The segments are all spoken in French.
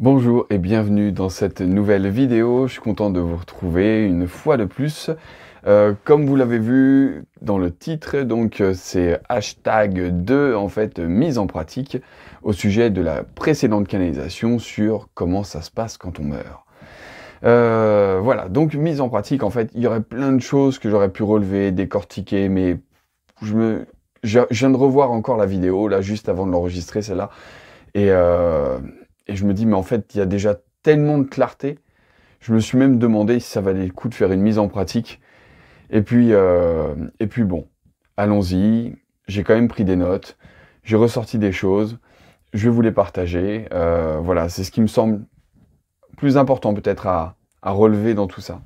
Bonjour et bienvenue dans cette nouvelle vidéo, je suis content de vous retrouver une fois de plus. Euh, comme vous l'avez vu dans le titre, donc euh, c'est hashtag 2 en fait mise en pratique au sujet de la précédente canalisation sur comment ça se passe quand on meurt. Euh, voilà, donc mise en pratique en fait, il y aurait plein de choses que j'aurais pu relever, décortiquer, mais je, me... je, viens de revoir encore la vidéo là juste avant de l'enregistrer celle-là. Et euh, et je me dis, mais en fait, il y a déjà tellement de clarté. Je me suis même demandé si ça valait le coup de faire une mise en pratique. Et puis, euh, et puis bon, allons-y. J'ai quand même pris des notes. J'ai ressorti des choses. Je vais vous les partager. Euh, voilà, c'est ce qui me semble plus important peut-être à, relever dans tout ça.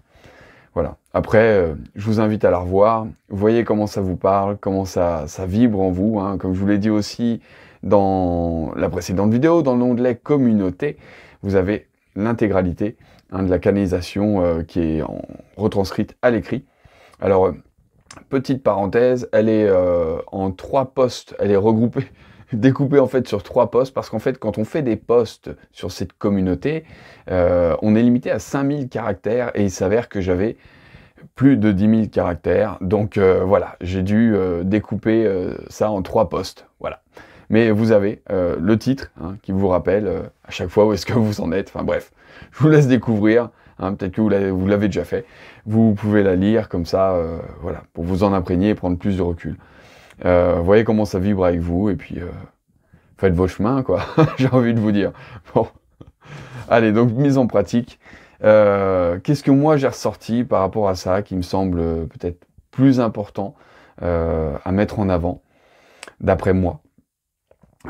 Voilà. Après, euh, je vous invite à la revoir. Voyez comment ça vous parle, comment ça, ça vibre en vous. Hein. Comme je vous l'ai dit aussi, dans la précédente vidéo, dans l'onglet communauté, vous avez l'intégralité hein, de la canalisation euh, qui est retranscrite à l'écrit. Alors, euh, petite parenthèse, elle est euh, en trois postes, elle est regroupée, découpée en fait sur trois postes, parce qu'en fait, quand on fait des postes sur cette communauté, on est limité à 5000 caractères, et il s'avère que j'avais plus de 10 000 caractères, donc voilà, j'ai dû découper ça en trois postes, voilà. Mais vous avez euh, le titre hein, qui vous rappelle euh, à chaque fois où est-ce que vous en êtes. Enfin bref, je vous laisse découvrir. Hein, peut-être que vous l'avez déjà fait. Vous pouvez la lire comme ça, euh, voilà, pour vous en imprégner et prendre plus de recul. voyez comment ça vibre avec vous et puis faites vos chemins, quoi. J'ai envie de vous dire. Bon, allez, donc mise en pratique. Qu'est-ce que moi j'ai ressorti par rapport à ça qui me semble peut-être plus important à mettre en avant, d'après moi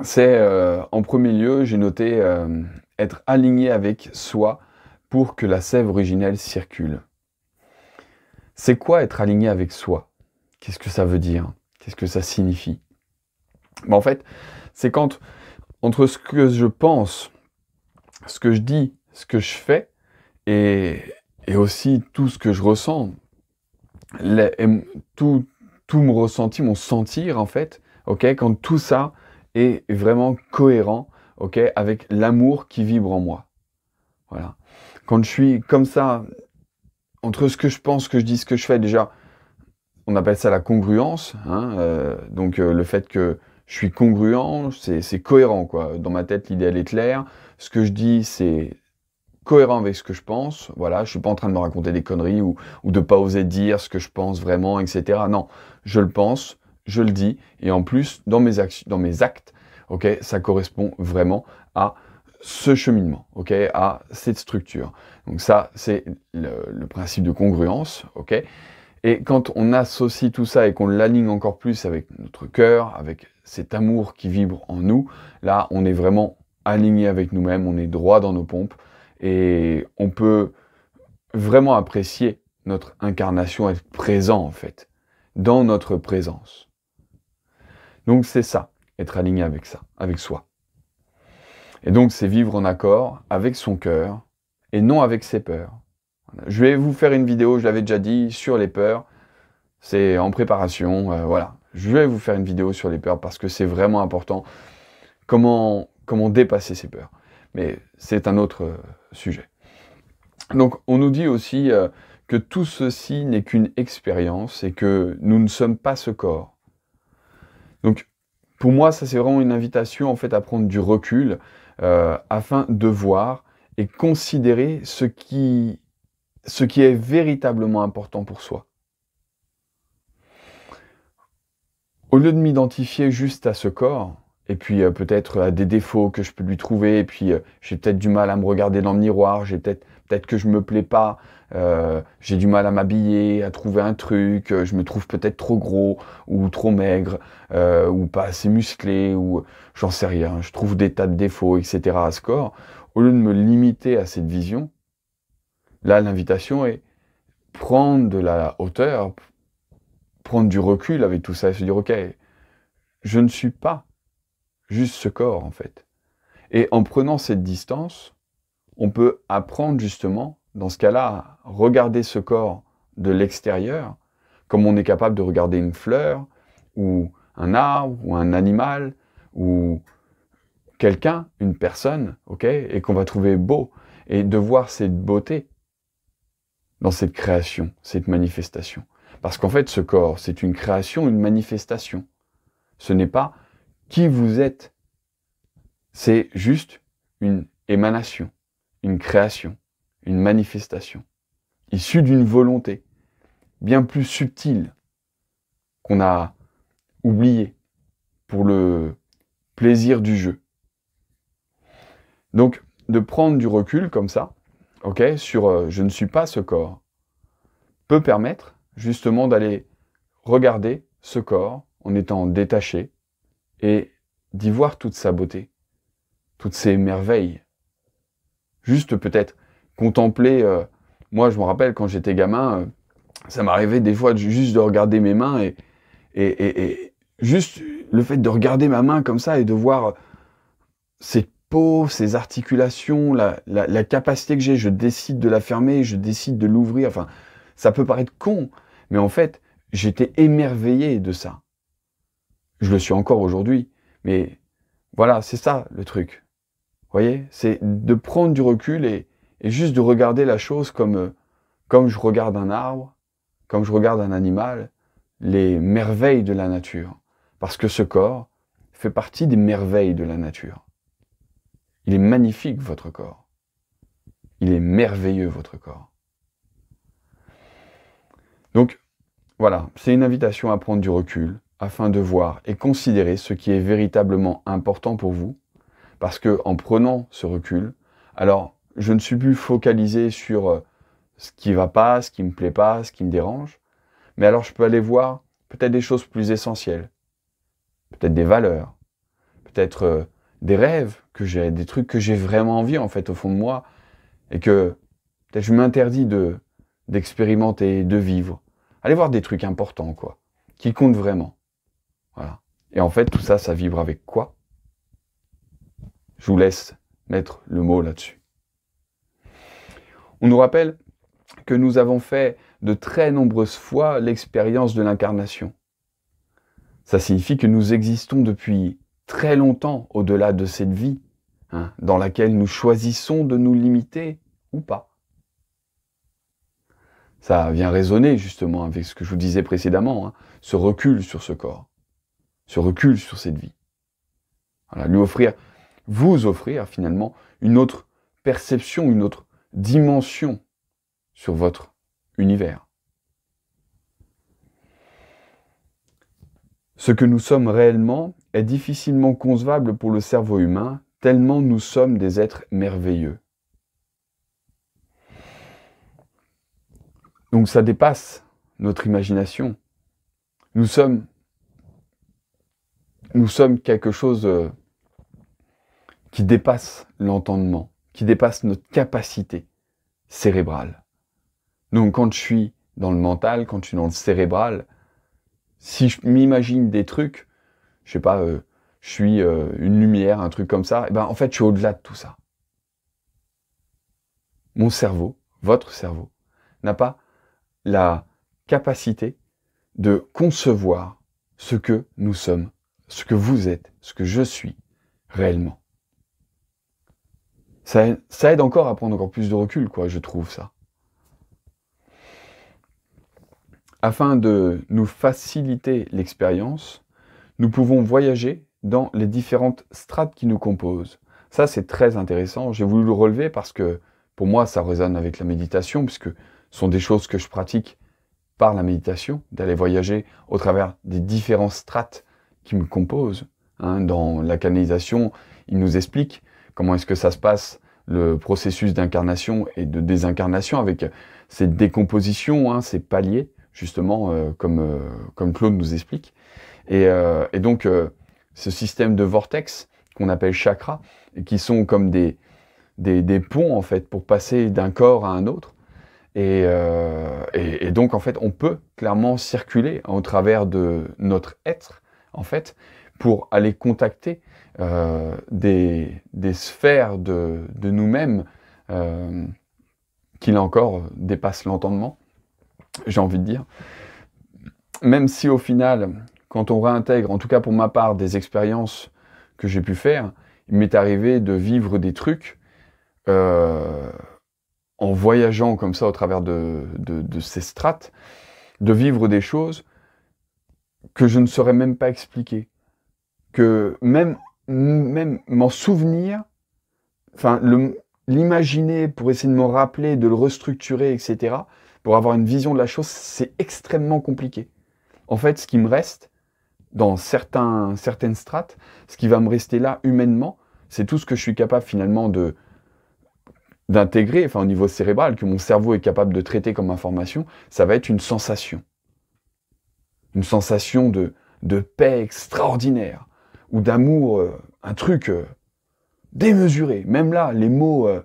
c'est euh, en premier lieu, j'ai noté euh, être aligné avec soi pour que la sève originelle circule. C'est quoi être aligné avec soi Qu'est-ce que ça veut dire Qu'est-ce que ça signifie ben, En fait, c'est quand entre ce que je pense, ce que je dis, ce que je fais, et, aussi tout ce que je ressens, tout, tout mon ressenti, mon sentir en fait, ok, quand tout ça et vraiment cohérent ok, avec l'amour qui vibre en moi. Voilà. Quand je suis comme ça, entre ce que je pense, ce que je dis, ce que je fais, déjà, on appelle ça la congruence. Hein, euh, donc euh, le fait que je suis congruent, c'est cohérent. quoi. Dans ma tête, l'idéal est clair. Ce que je dis, c'est cohérent avec ce que je pense. Voilà, je suis pas en train de me raconter des conneries ou, ou de pas oser dire ce que je pense vraiment, etc. Non, je le pense, je le dis, et en plus, dans mes, dans mes actes, ok, ça correspond vraiment à ce cheminement, ok, à cette structure. Donc ça, c'est le, le, principe de congruence, ok. Et quand on associe tout ça et qu'on l'aligne encore plus avec notre cœur, avec cet amour qui vibre en nous, là, on est vraiment aligné avec nous-mêmes, on est droit dans nos pompes et on peut vraiment apprécier notre incarnation, être présent en fait, dans notre présence. Donc c'est ça, être aligné avec ça, avec soi. Et donc c'est vivre en accord avec son cœur et non avec ses peurs. Je vais vous faire une vidéo, je l'avais déjà dit, sur les peurs. C'est en préparation, euh, voilà. Je vais vous faire une vidéo sur les peurs parce que c'est vraiment important. Comment, comment dépasser ses peurs. Mais c'est un autre euh, sujet. Donc on nous dit aussi euh, que tout ceci n'est qu'une expérience et que nous ne sommes pas ce corps. Donc, pour moi, ça c'est vraiment une invitation en fait à prendre du recul euh, afin de voir et considérer ce qui, ce qui est véritablement important pour soi. Au lieu de m'identifier juste à ce corps, et puis euh, peut-être à des défauts que je peux lui trouver, et puis euh, j'ai peut-être du mal à me regarder dans le miroir, j'ai peut-être peut-être que je me plais pas, euh, j'ai du mal à m'habiller, à trouver un truc, euh, je me trouve peut-être trop gros ou trop maigre euh, ou pas assez musclé ou j'en sais rien, je trouve des tas de défauts, etc. à ce corps. Au lieu de me limiter à cette vision, là l'invitation est prendre de la hauteur, prendre du recul avec tout ça et se dire ok, je ne suis pas juste ce corps en fait. Et en prenant cette distance, on peut apprendre justement, dans ce cas-là, regarder ce corps de l'extérieur, comme on est capable de regarder une fleur, ou un arbre, ou un animal, ou quelqu'un, une personne, ok, et qu'on va trouver beau, et de voir cette beauté dans cette création, cette manifestation. Parce qu'en fait, ce corps, c'est une création, une manifestation. Ce n'est pas qui vous êtes, c'est juste une émanation une création, une manifestation, issue d'une volonté bien plus subtile qu'on a oubliée pour le plaisir du jeu. Donc, de prendre du recul comme ça, ok, sur euh, je ne suis pas ce corps, peut permettre justement d'aller regarder ce corps en étant détaché et d'y voir toute sa beauté, toutes ses merveilles, Juste peut-être contempler. Euh, moi, je me rappelle quand j'étais gamin, euh, ça m'arrivait des fois juste de regarder mes mains et, et, juste le fait de regarder ma main comme ça et de voir cette peau, ces articulations, la, la, la capacité que j'ai, je décide de la fermer, je décide de l'ouvrir. Enfin, ça peut paraître con, mais en fait, j'étais émerveillé de ça. Je le suis encore aujourd'hui, mais voilà, c'est ça le truc voyez C'est de prendre du recul et, et, juste de regarder la chose comme, euh, comme je regarde un arbre, comme je regarde un animal, les merveilles de la nature. Parce que ce corps fait partie des merveilles de la nature. Il est magnifique, votre corps. Il est merveilleux, votre corps. Donc, voilà, c'est une invitation à prendre du recul afin de voir et considérer ce qui est véritablement important pour vous parce que en prenant ce recul, alors je ne suis plus focalisé sur euh, ce qui va pas, ce qui me plaît pas, ce qui me dérange, mais alors je peux aller voir peut-être des choses plus essentielles, peut-être des valeurs, peut-être euh, des rêves que j'ai, des trucs que j'ai vraiment envie en fait au fond de moi, et que peut-être je m'interdis de d'expérimenter, de vivre. Aller voir des trucs importants quoi, qui comptent vraiment. Voilà. Et en fait tout ça, ça vibre avec quoi je vous laisse mettre le mot là-dessus. On nous rappelle que nous avons fait de très nombreuses fois l'expérience de l'incarnation. Ça signifie que nous existons depuis très longtemps au-delà de cette vie, hein, dans laquelle nous choisissons de nous limiter ou pas. Ça vient résonner justement avec ce que je vous disais précédemment, hein, ce recul sur ce corps, ce recul sur cette vie. lui offrir vous offrir finalement une autre perception, une autre dimension sur votre univers. Ce que nous sommes réellement est difficilement concevable pour le cerveau humain, tellement nous sommes des êtres merveilleux. Donc ça dépasse notre imagination. Nous sommes, nous sommes quelque chose euh, qui dépasse l'entendement, qui dépasse notre capacité cérébrale. Donc quand je suis dans le mental, quand je suis dans le cérébral, si je m'imagine des trucs, je sais pas, euh, je suis euh, une lumière, un truc comme ça, et eh ben en fait je suis au-delà de tout ça. Mon cerveau, votre cerveau, n'a pas la capacité de concevoir ce que nous sommes, ce que vous êtes, ce que je suis réellement. Ça, aide encore à prendre encore plus de recul, quoi, je trouve ça. Afin de nous faciliter l'expérience, nous pouvons voyager dans les différentes strates qui nous composent. Ça, c'est très intéressant. J'ai voulu le relever parce que pour moi, ça résonne avec la méditation, puisque ce sont des choses que je pratique par la méditation, d'aller voyager au travers des différentes strates qui me composent. Hein. dans la canalisation, il nous explique comment est-ce que ça se passe, le processus d'incarnation et de désincarnation avec ces décompositions, hein, ces paliers, justement, euh, euh, comme, Claude nous explique. Et, euh, donc, ce système de vortex qu'on appelle chakra, qui sont comme des, ponts, en fait, pour passer d'un corps à un autre. Et, donc, en fait, on peut clairement circuler au travers de notre être, en fait, pour aller contacter euh, des, sphères de, nous-mêmes euh, qui, là encore, euh, dépassent l'entendement, j'ai envie de dire. Même si au final, quand on réintègre, en tout cas pour ma part, des expériences que j'ai pu faire, il m'est arrivé de vivre des trucs euh, en voyageant comme ça au travers de, de ces strates, de vivre des choses que je ne saurais même pas expliquer. Que même même m'en souvenir, enfin l'imaginer pour essayer de me rappeler, de le restructurer, etc., pour avoir une vision de la chose, c'est extrêmement compliqué. En fait, ce qui me reste, dans certains, certaines strates, ce qui va me rester là humainement, c'est tout ce que je suis capable finalement de d'intégrer, enfin au niveau cérébral, que mon cerveau est capable de traiter comme information, ça va être une sensation. Une sensation de, de paix extraordinaire, ou d'amour, euh, un truc euh, démesuré. Même là, les mots, euh,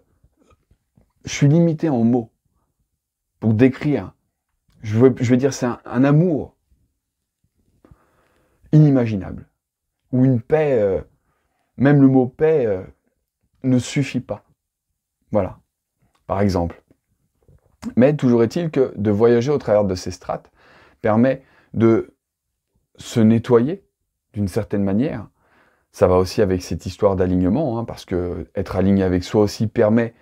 je suis limité en mots pour décrire. Je veux, je veux dire, c'est un, amour inimaginable. Ou une paix, même le mot paix ne suffit pas. Voilà, par exemple. Mais toujours est-il que de voyager au travers de ces strates permet de se nettoyer d'une certaine manière, ça va aussi avec cette histoire d'alignement, hein, parce que être aligné avec soi aussi permet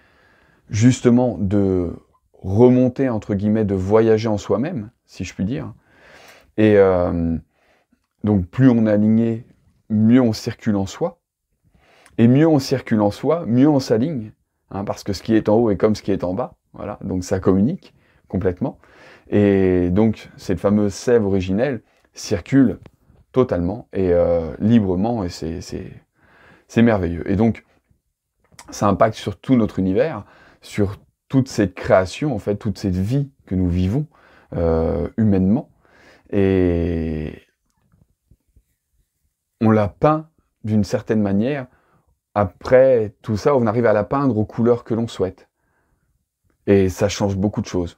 justement de remonter, entre guillemets, de voyager en soi-même, si je puis dire. Et euh, donc plus on est aligné, mieux on circule en soi. Et mieux on circule en soi, mieux on s'aligne, hein, parce que ce qui est en haut est comme ce qui est en bas. Voilà, donc ça communique complètement. Et donc cette fameuse sève originelle circule totalement et euh, librement, et c'est merveilleux. Et donc, ça impacte sur tout notre univers, sur toute cette création, en fait, toute cette vie que nous vivons euh, humainement. Et on la peint d'une certaine manière. Après tout ça, on arrive à la peindre aux couleurs que l'on souhaite. Et ça change beaucoup de choses.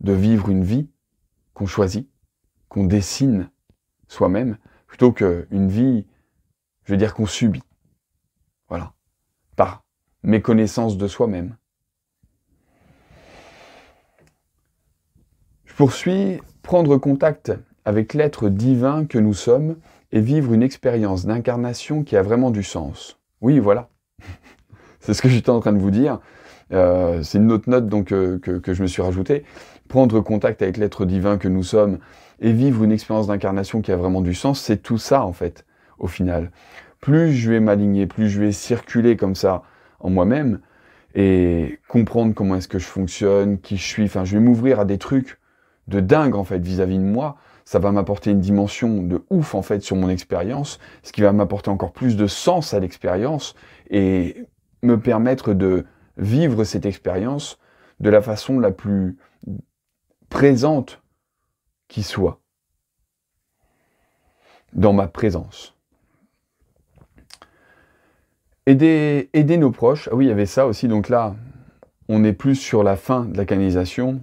De vivre une vie qu'on choisit, qu'on dessine soi-même, plutôt qu'une vie, je veux dire, qu'on subit. Voilà. Par méconnaissance de soi-même. Je poursuis, prendre contact avec l'être divin que nous sommes et vivre une expérience d'incarnation qui a vraiment du sens. Oui, voilà. c'est ce que j'étais en train de vous dire. Euh, c'est une autre note donc, euh, que, je me suis rajoutée prendre contact avec l'être divin que nous sommes et vivre une expérience d'incarnation qui a vraiment du sens, c'est tout ça en fait, au final. Plus je vais m'aligner, plus je vais circuler comme ça en moi-même et comprendre comment est-ce que je fonctionne, qui je suis, enfin je vais m'ouvrir à des trucs de dingue en fait vis-à-vis de moi, ça va m'apporter une dimension de ouf en fait sur mon expérience, ce qui va m'apporter encore plus de sens à l'expérience et me permettre de vivre cette expérience de la façon la plus présente qui soit dans ma présence. Aider, nos proches, ah oui, il y avait ça aussi, donc là, on est plus sur la fin de la canalisation,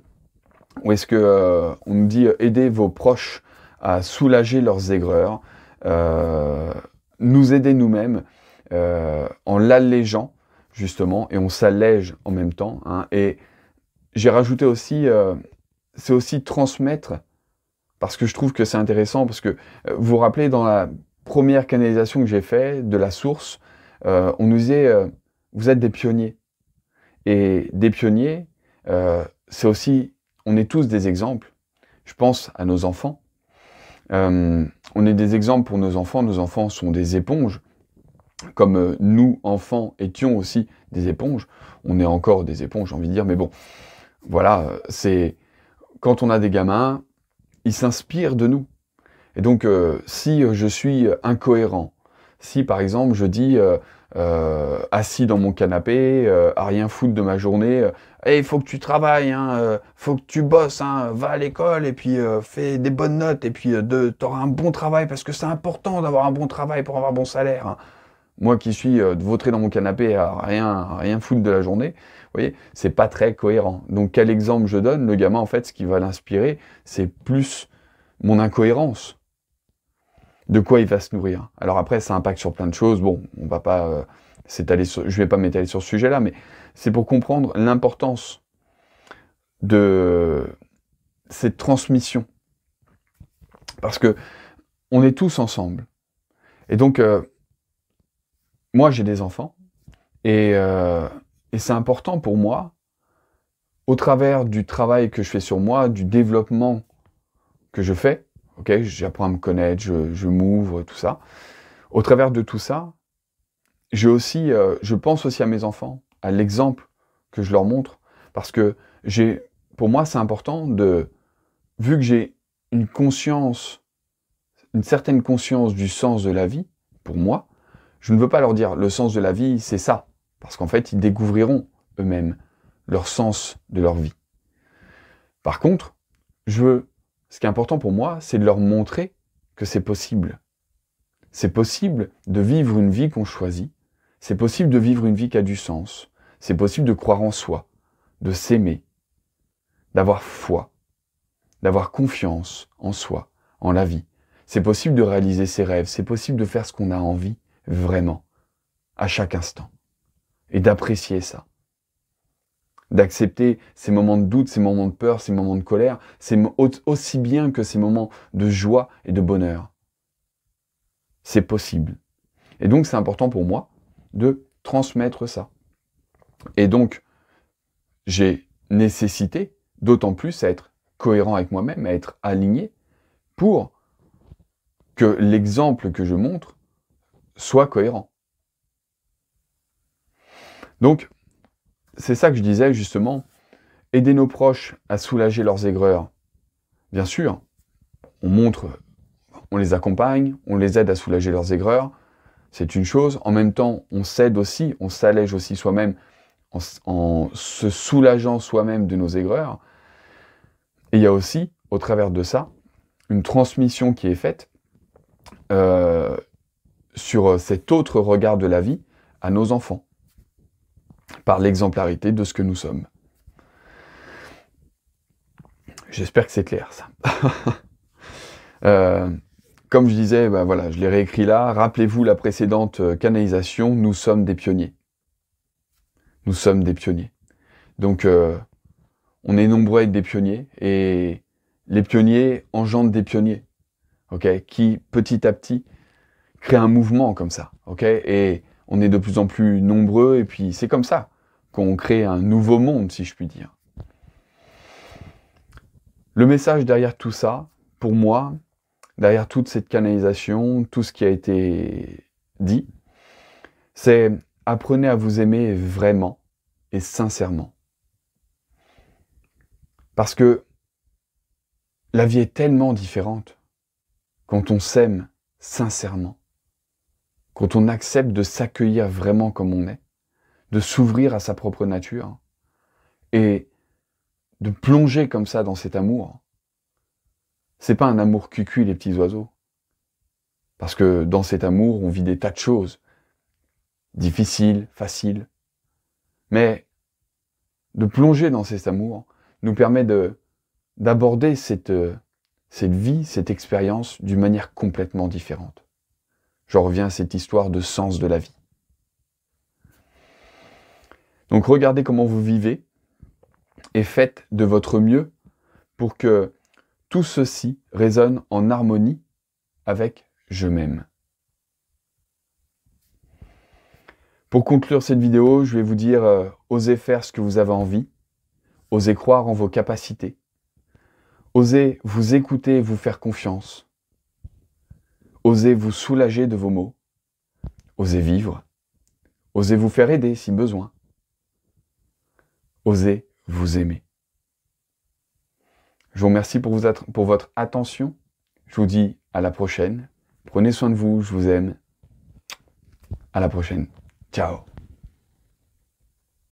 où est-ce que euh, on nous dit euh, aider vos proches à soulager leurs aigreurs, euh, nous aider nous-mêmes en l'allégeant justement, et on s'allège en même temps. Hein, et j'ai rajouté aussi c'est aussi transmettre, parce que je trouve que c'est intéressant, parce que euh, vous vous rappelez dans la première canalisation que j'ai faite de la source, euh, on nous disait, euh, vous êtes des pionniers. Et des pionniers, c'est aussi, on est tous des exemples. Je pense à nos enfants. on est des exemples pour nos enfants. Nos enfants sont des éponges comme nous, enfants, étions aussi des éponges. On est encore des éponges, j'ai envie de dire, mais bon, voilà, c'est quand on a des gamins, ils s'inspirent de nous. Et donc, euh, si euh, je suis euh, incohérent, si par exemple je dis assis dans mon canapé, à rien foutre de ma journée, il faut que tu travailles, hein, faut que tu bosses, hein, va à l'école et puis fais des bonnes notes et puis tu auras un bon travail parce que c'est important d'avoir un bon travail pour avoir un bon salaire. Hein. Moi qui suis euh, vautré dans mon canapé à rien, rien foutre de la journée, vous voyez, c'est pas très cohérent. Donc quel exemple je donne Le gamin, en fait, ce qui va l'inspirer, c'est plus mon incohérence. De quoi il va se nourrir Alors après, ça impacte sur plein de choses. Bon, on va pas euh, s'étaler sur, je vais pas m'étaler sur ce sujet-là, mais c'est pour comprendre l'importance de cette transmission. Parce que on est tous ensemble. Et donc, euh, moi j'ai des enfants, euh, et, c'est important pour moi, au travers du travail que je fais sur moi, du développement que je fais, ok, j'apprends à me connaître, je, m'ouvre, tout ça. Au travers de tout ça, j'ai aussi, euh, je pense aussi à mes enfants, à l'exemple que je leur montre, parce que j'ai, pour moi, c'est important de, vu que j'ai une conscience, une certaine conscience du sens de la vie, pour moi, je ne veux pas leur dire le sens de la vie, c'est ça, parce qu'en fait, ils découvriront eux-mêmes leur sens de leur vie. Par contre, je veux, ce qui est important pour moi, c'est de leur montrer que c'est possible. C'est possible de vivre une vie qu'on choisit. C'est possible de vivre une vie qui a du sens. C'est possible de croire en soi, de s'aimer, d'avoir foi, d'avoir confiance en soi, en la vie. C'est possible de réaliser ses rêves. C'est possible de faire ce qu'on a envie vraiment à chaque instant et d'apprécier ça. D'accepter ces moments de doute, ces moments de peur, ces moments de colère, aussi bien que ces moments de joie et de bonheur. C'est possible. Et donc c'est important pour moi de transmettre ça. Et donc j'ai nécessité d'autant plus à être cohérent avec moi-même, à être aligné pour que l'exemple que je montre soit cohérent. Donc, c'est ça que je disais justement, aider nos proches à soulager leurs aigreurs. Bien sûr, on montre, on les accompagne, on les aide à soulager leurs aigreurs, c'est une chose. En même temps, on s'aide aussi, on s'allège aussi soi-même en, se soulageant soi-même de nos aigreurs. Et il y a aussi, au travers de ça, une transmission qui est faite, euh, sur euh, cet autre regard de la vie à nos enfants, par l'exemplarité de ce que nous sommes. J'espère que c'est clair ça. Euh, comme je disais, bah, voilà, je l'ai réécrit là. Rappelez-vous la précédente euh, canalisation. Nous sommes des pionniers. Nous sommes des pionniers. Donc, on est nombreux à être des pionniers et les pionniers engendrent des pionniers, Qui petit à petit un mouvement comme ça, ok Et on est de plus en plus nombreux, et puis c'est comme ça qu'on crée un nouveau monde, si je puis dire. Le message derrière tout ça, pour moi, derrière toute cette canalisation, tout ce qui a été dit, c'est apprenez à vous aimer vraiment et sincèrement. Parce que la vie est tellement différente quand on s'aime sincèrement quand on accepte de s'accueillir vraiment comme on est, de s'ouvrir à sa propre nature et de plonger comme ça dans cet amour, c'est pas un amour cucu les petits oiseaux. Parce que dans cet amour, on vit des tas de choses. Difficiles, faciles. Mais de plonger dans cet amour nous permet de, d'aborder cette, euh, cette vie, cette expérience d'une manière complètement différente. Je reviens à cette histoire de sens de la vie. Donc regardez comment vous vivez et faites de votre mieux pour que tout ceci résonne en harmonie avec je m'aime. Pour conclure cette vidéo, je vais vous dire euh, osez faire ce que vous avez envie, osez croire en vos capacités, osez vous écouter et vous faire confiance, Osez vous soulager de vos maux. Osez vivre. Osez vous faire aider si besoin. Osez vous aimer. Je vous remercie pour, pour votre attention. Je vous dis à la prochaine. Prenez soin de vous. Je vous aime. À la prochaine. Ciao.